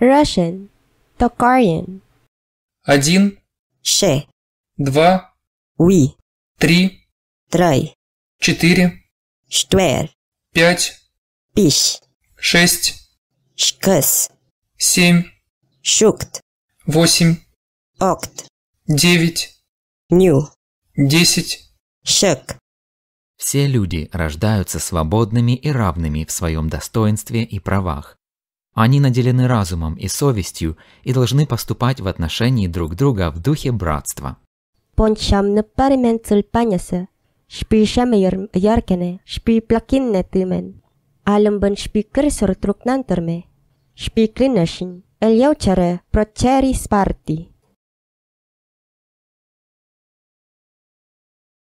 Russian, Токарин. Один. Ше. Два. Уи. Три. Трой. Четыре. Штвер. Пять. Пиш. Шесть. Шкас. Семь. Шукт. Восемь. Окт. Девять. Ню. Десять. Шек. Все люди рождаются свободными и равными в своем достоинстве и правах. Они наделены разумом и совестью и должны поступать в отношении друг друга в духе братства. Пончамны паримен цульпанясы, шпи шаме яркене, шпи плакинне тымен, алымбын шпи кырсур трукнантырме, шпи клинешин, эльяучаре прочери спарти.